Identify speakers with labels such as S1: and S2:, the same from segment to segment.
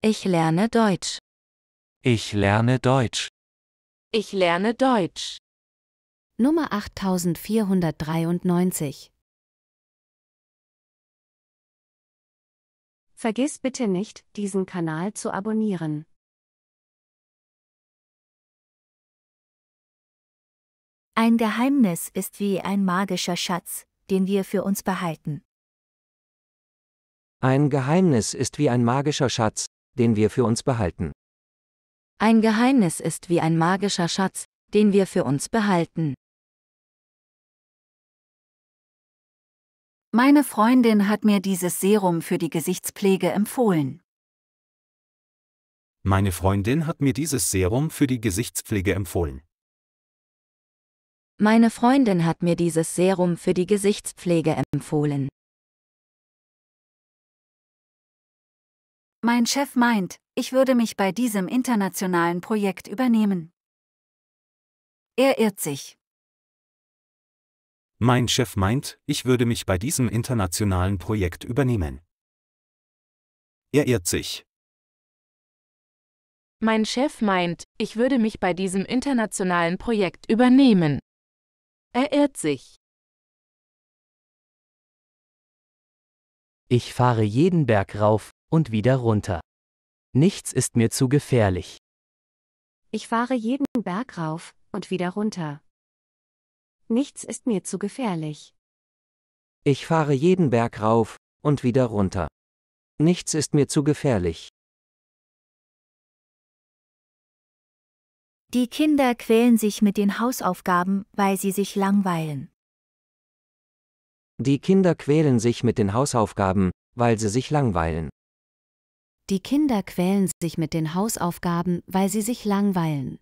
S1: Ich lerne Deutsch. Ich lerne Deutsch. Ich lerne Deutsch. Nummer 8493. Vergiss bitte nicht, diesen Kanal zu abonnieren. Ein Geheimnis ist wie ein magischer Schatz, den wir für uns behalten.
S2: Ein Geheimnis ist wie ein magischer Schatz, den wir für uns behalten.
S1: Ein Geheimnis ist wie ein magischer Schatz, den wir für uns behalten. Meine Freundin hat mir dieses Serum für die Gesichtspflege empfohlen.
S2: Meine Freundin hat mir dieses Serum für die Gesichtspflege empfohlen.
S1: Meine Freundin hat mir dieses Serum für die Gesichtspflege empfohlen. Mein Chef meint, ich würde mich bei diesem internationalen Projekt übernehmen. Er irrt sich. Mein Chef meint, ich würde mich bei diesem internationalen Projekt übernehmen. Er irrt sich. Mein Chef meint, ich würde mich bei diesem internationalen Projekt übernehmen. Er irrt sich. Ich fahre jeden Berg rauf, und wieder runter. Nichts ist mir zu
S2: gefährlich.
S1: Ich fahre jeden Berg rauf und wieder runter. Nichts ist mir zu gefährlich.
S2: Ich fahre jeden Berg rauf und wieder runter. Nichts ist mir zu gefährlich.
S1: Die Kinder quälen sich mit den Hausaufgaben, weil sie sich langweilen.
S2: Die Kinder quälen sich mit den Hausaufgaben, weil sie sich langweilen.
S1: Die Kinder quälen sich mit den Hausaufgaben, weil sie sich langweilen.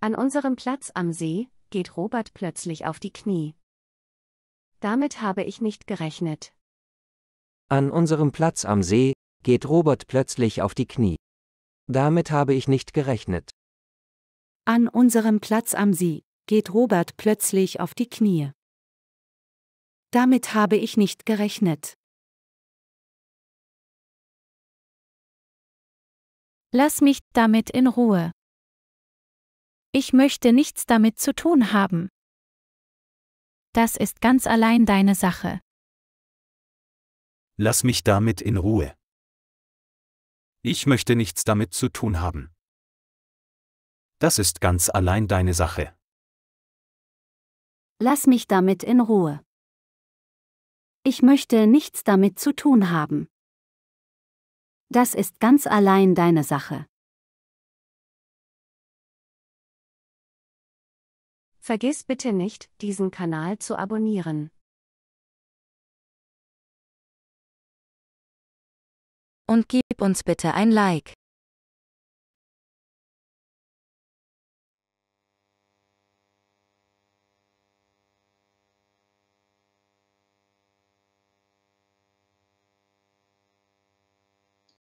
S1: An unserem Platz am See geht Robert plötzlich auf die Knie. Damit habe ich nicht gerechnet.
S2: An unserem Platz am See geht Robert plötzlich auf die Knie. Damit habe ich nicht gerechnet.
S1: An unserem Platz am See geht Robert plötzlich auf die Knie. Damit habe ich nicht gerechnet. Lass mich damit in Ruhe. Ich möchte nichts damit zu tun haben. Das ist ganz allein deine Sache. Lass mich damit in Ruhe. Ich möchte nichts damit zu tun haben. Das ist ganz allein deine Sache. Lass mich damit in Ruhe. Ich möchte nichts damit zu tun haben. Das ist ganz allein deine Sache. Vergiss bitte nicht, diesen Kanal zu abonnieren. Und gib uns bitte ein Like.